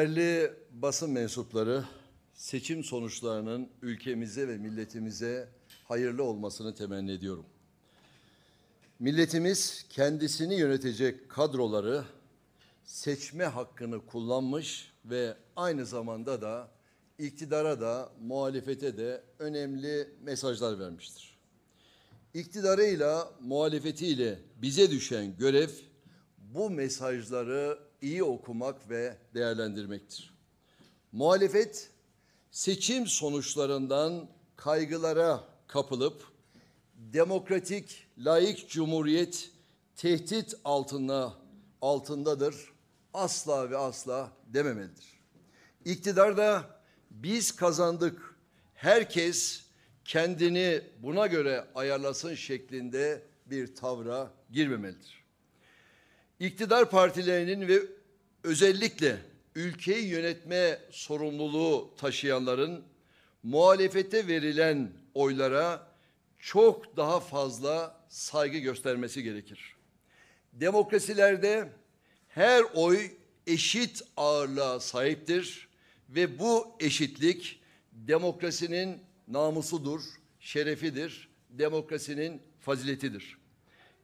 Değerli basın mensupları, seçim sonuçlarının ülkemize ve milletimize hayırlı olmasını temenni ediyorum. Milletimiz kendisini yönetecek kadroları seçme hakkını kullanmış ve aynı zamanda da iktidara da muhalefete de önemli mesajlar vermiştir. İktidarıyla muhalefetiyle bize düşen görev bu mesajları iyi okumak ve değerlendirmektir. Muhalefet seçim sonuçlarından kaygılara kapılıp demokratik laik cumhuriyet tehdit altında altındadır. Asla ve asla dememelidir. İktidar da biz kazandık. Herkes kendini buna göre ayarlasın şeklinde bir tavra girmemelidir. İktidar partilerinin ve özellikle ülkeyi yönetme sorumluluğu taşıyanların muhalefete verilen oylara çok daha fazla saygı göstermesi gerekir. Demokrasilerde her oy eşit ağırlığa sahiptir ve bu eşitlik demokrasinin namusudur, şerefidir, demokrasinin faziletidir.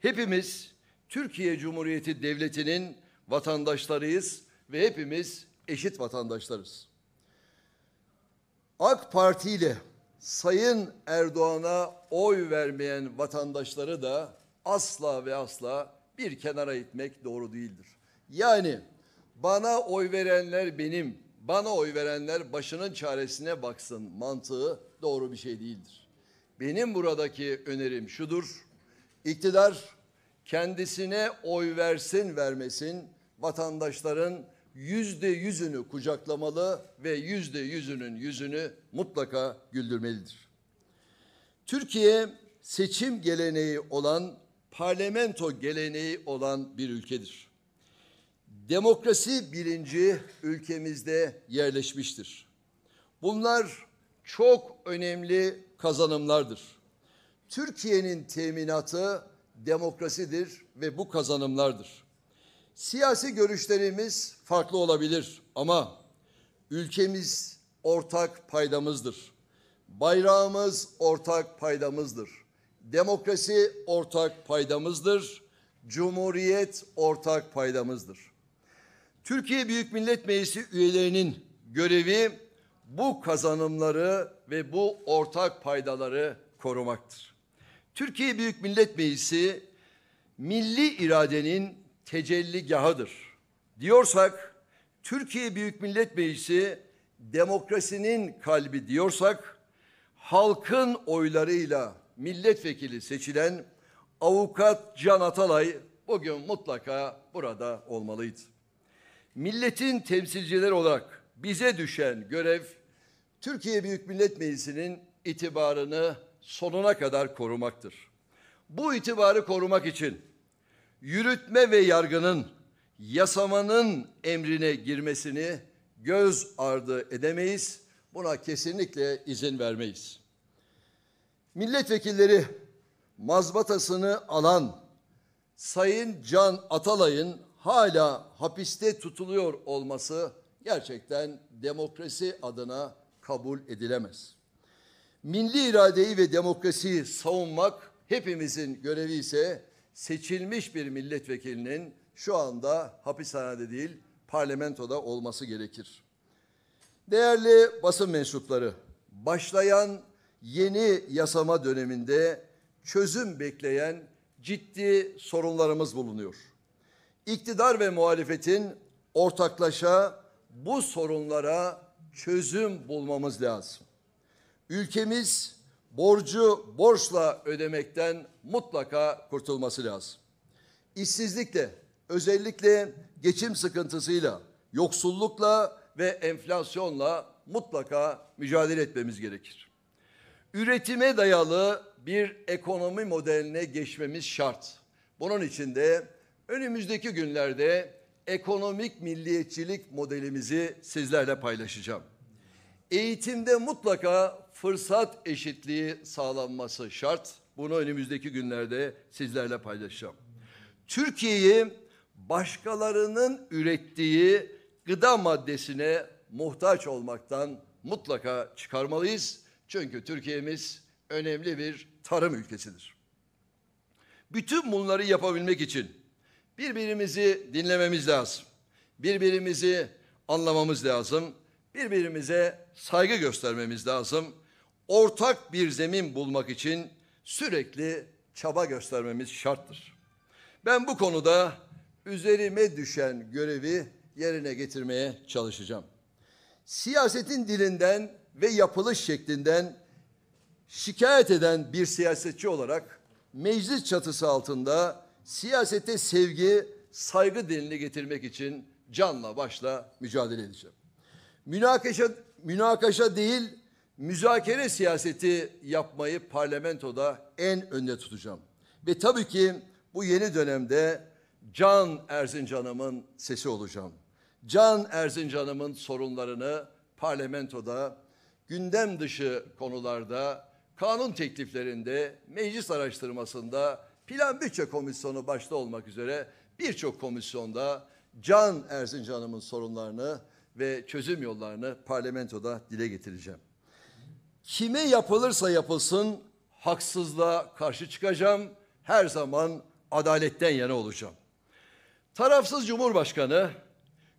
Hepimiz Türkiye Cumhuriyeti Devleti'nin vatandaşlarıyız ve hepimiz eşit vatandaşlarız. AK Parti ile Sayın Erdoğan'a oy vermeyen vatandaşları da asla ve asla bir kenara itmek doğru değildir. Yani bana oy verenler benim, bana oy verenler başının çaresine baksın mantığı doğru bir şey değildir. Benim buradaki önerim şudur. İktidar kendisine oy versin vermesin vatandaşların yüzde yüzünü kucaklamalı ve yüzde yüzünün yüzünü mutlaka güldürmelidir. Türkiye seçim geleneği olan, parlamento geleneği olan bir ülkedir. Demokrasi bilinci ülkemizde yerleşmiştir. Bunlar çok önemli kazanımlardır. Türkiye'nin teminatı demokrasidir ve bu kazanımlardır. Siyasi görüşlerimiz farklı olabilir ama ülkemiz ortak paydamızdır. Bayrağımız ortak paydamızdır. Demokrasi ortak paydamızdır. Cumhuriyet ortak paydamızdır. Türkiye Büyük Millet Meclisi üyelerinin görevi bu kazanımları ve bu ortak paydaları korumaktır. Türkiye Büyük Millet Meclisi milli iradenin tecelligahıdır. Diyorsak Türkiye Büyük Millet Meclisi demokrasinin kalbi diyorsak halkın oylarıyla milletvekili seçilen avukat Can Atalay bugün mutlaka burada olmalıydı. Milletin temsilcileri olarak bize düşen görev Türkiye Büyük Millet Meclisi'nin itibarını sonuna kadar korumaktır. Bu itibarı korumak için yürütme ve yargının yasamanın emrine girmesini göz ardı edemeyiz. Buna kesinlikle izin vermeyiz. Milletvekilleri mazbatasını alan Sayın Can Atalay'ın hala hapiste tutuluyor olması gerçekten demokrasi adına kabul edilemez. Milli iradeyi ve demokrasiyi savunmak hepimizin görevi ise seçilmiş bir milletvekilinin şu anda hapishanede değil parlamentoda olması gerekir. Değerli basın mensupları, başlayan yeni yasama döneminde çözüm bekleyen ciddi sorunlarımız bulunuyor. İktidar ve muhalefetin ortaklaşa bu sorunlara çözüm bulmamız lazım. Ülkemiz borcu borçla ödemekten mutlaka kurtulması lazım. İşsizlikle, özellikle geçim sıkıntısıyla, yoksullukla ve enflasyonla mutlaka mücadele etmemiz gerekir. Üretime dayalı bir ekonomi modeline geçmemiz şart. Bunun için de önümüzdeki günlerde ekonomik milliyetçilik modelimizi sizlerle paylaşacağım eğitimde mutlaka fırsat eşitliği sağlanması şart. Bunu önümüzdeki günlerde sizlerle paylaşacağım. Türkiye'yi başkalarının ürettiği gıda maddesine muhtaç olmaktan mutlaka çıkarmalıyız. Çünkü Türkiye'miz önemli bir tarım ülkesidir. Bütün bunları yapabilmek için birbirimizi dinlememiz lazım. Birbirimizi anlamamız lazım birbirimize saygı göstermemiz lazım. Ortak bir zemin bulmak için sürekli çaba göstermemiz şarttır. Ben bu konuda üzerime düşen görevi yerine getirmeye çalışacağım. Siyasetin dilinden ve yapılış şeklinden şikayet eden bir siyasetçi olarak meclis çatısı altında siyasete sevgi, saygı dilini getirmek için canla başla mücadele edeceğim. Münakaşa, münakaşa değil müzakere siyaseti yapmayı parlamentoda en önde tutacağım. Ve tabii ki bu yeni dönemde Can Erzincan'ımın sesi olacağım. Can Erzincan'ımın sorunlarını parlamentoda, gündem dışı konularda, kanun tekliflerinde, meclis araştırmasında, plan bütçe komisyonu başta olmak üzere birçok komisyonda Can Erzincan'ımın sorunlarını ve çözüm yollarını parlamentoda dile getireceğim. Kime yapılırsa yapılsın haksızlığa karşı çıkacağım. Her zaman adaletten yana olacağım. Tarafsız Cumhurbaşkanı,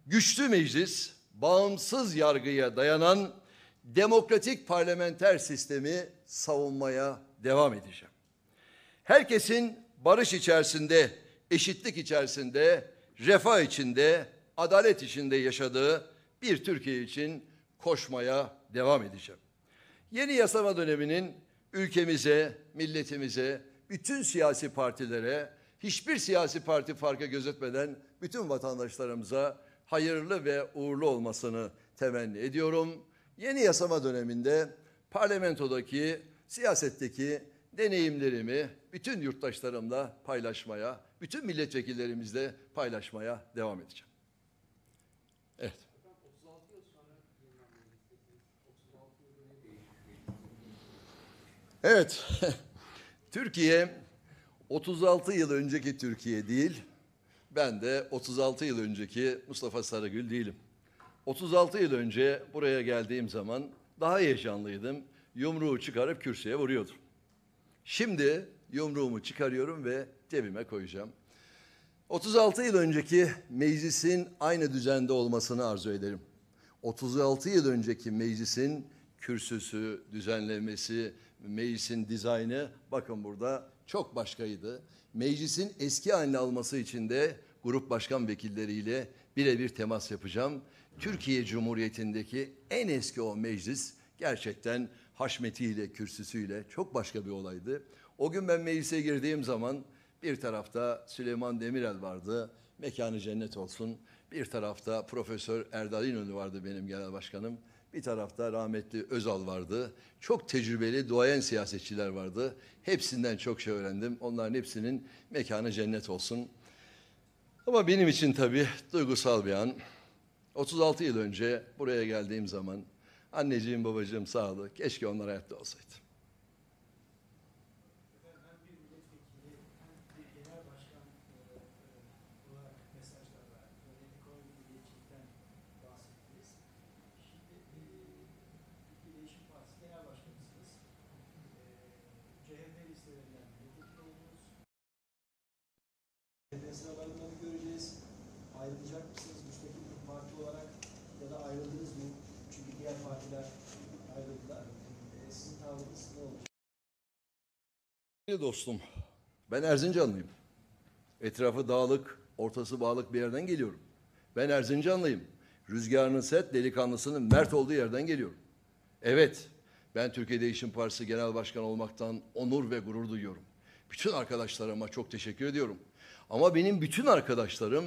güçlü meclis, bağımsız yargıya dayanan demokratik parlamenter sistemi savunmaya devam edeceğim. Herkesin barış içerisinde, eşitlik içerisinde, refah içinde, adalet içinde yaşadığı bir Türkiye için koşmaya devam edeceğim. Yeni yasama döneminin ülkemize, milletimize, bütün siyasi partilere, hiçbir siyasi parti farkı gözetmeden bütün vatandaşlarımıza hayırlı ve uğurlu olmasını temenni ediyorum. Yeni yasama döneminde parlamentodaki, siyasetteki deneyimlerimi bütün yurttaşlarımla paylaşmaya, bütün milletvekillerimizle paylaşmaya devam edeceğim. Evet. Evet, Türkiye 36 yıl önceki Türkiye değil, ben de 36 yıl önceki Mustafa Sarıgül değilim. 36 yıl önce buraya geldiğim zaman daha heyecanlıydım. Yumruğu çıkarıp kürsüye vuruyordum. Şimdi yumruğumu çıkarıyorum ve cebime koyacağım. 36 yıl önceki meclisin aynı düzende olmasını arzu ederim. 36 yıl önceki meclisin kürsüsü, düzenlemesi, meclisin dizaynı bakın burada çok başkaydı. Meclisin eski haline alması için de grup başkan vekilleriyle birebir temas yapacağım. Türkiye Cumhuriyeti'ndeki en eski o meclis gerçekten haşmetiyle, kürsüsüyle çok başka bir olaydı. O gün ben meclise girdiğim zaman bir tarafta Süleyman Demirel vardı, mekanı cennet olsun. Bir tarafta Profesör Erdal İnönü vardı benim genel başkanım. Bir tarafta rahmetli Özal vardı. Çok tecrübeli duayen siyasetçiler vardı. Hepsinden çok şey öğrendim. Onların hepsinin mekanı cennet olsun. Ama benim için tabii duygusal bir an. 36 yıl önce buraya geldiğim zaman anneciğim babacığım sağdı. Keşke onlar hayatta olsaydı. sıralarında mı göreceğiz? Ayrılacak mısınız müstakil bir parti olarak ya da ayrıldınız mı? Çünkü diğer partiler ayrıldılar. E, sizin tavrınız ne olacak? Dostum, ben Erzincanlıyım. Etrafı dağlık, ortası bağlık bir yerden geliyorum. Ben Erzincanlıyım. Rüzgarının set, delikanlısının mert olduğu yerden geliyorum. Evet, ben Türkiye Değişim Partisi Genel Başkanı olmaktan onur ve gurur duyuyorum. Bütün arkadaşlarıma çok teşekkür ediyorum. Ama benim bütün arkadaşlarım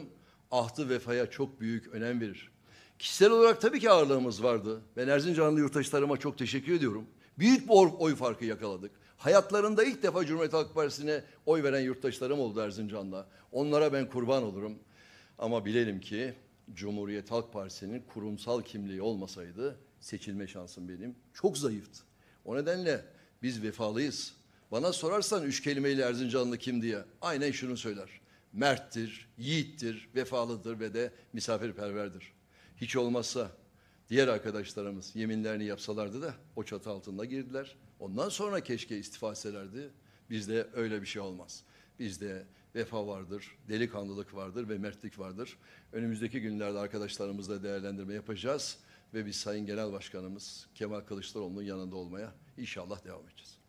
ahtı vefaya çok büyük önem verir. Kişisel olarak tabii ki ağırlığımız vardı. Ben Erzincanlı yurttaşlarıma çok teşekkür ediyorum. Büyük bir oy farkı yakaladık. Hayatlarında ilk defa Cumhuriyet Halk Partisi'ne oy veren yurttaşlarım oldu Erzincan'da. Onlara ben kurban olurum. Ama bilelim ki Cumhuriyet Halk Partisi'nin kurumsal kimliği olmasaydı seçilme şansım benim çok zayıftı. O nedenle biz vefalıyız. Bana sorarsan üç kelimeyle Erzincanlı kim diye aynen şunu söyler merttir, yiğittir, vefalıdır ve de misafirperverdir. Hiç olmazsa diğer arkadaşlarımız yeminlerini yapsalardı da o çatı altında girdiler. Ondan sonra keşke istifa etselerdi. Bizde öyle bir şey olmaz. Bizde vefa vardır, delikanlılık vardır ve mertlik vardır. Önümüzdeki günlerde arkadaşlarımızla değerlendirme yapacağız ve biz Sayın Genel Başkanımız Kemal Kılıçdaroğlu'nun yanında olmaya inşallah devam edeceğiz.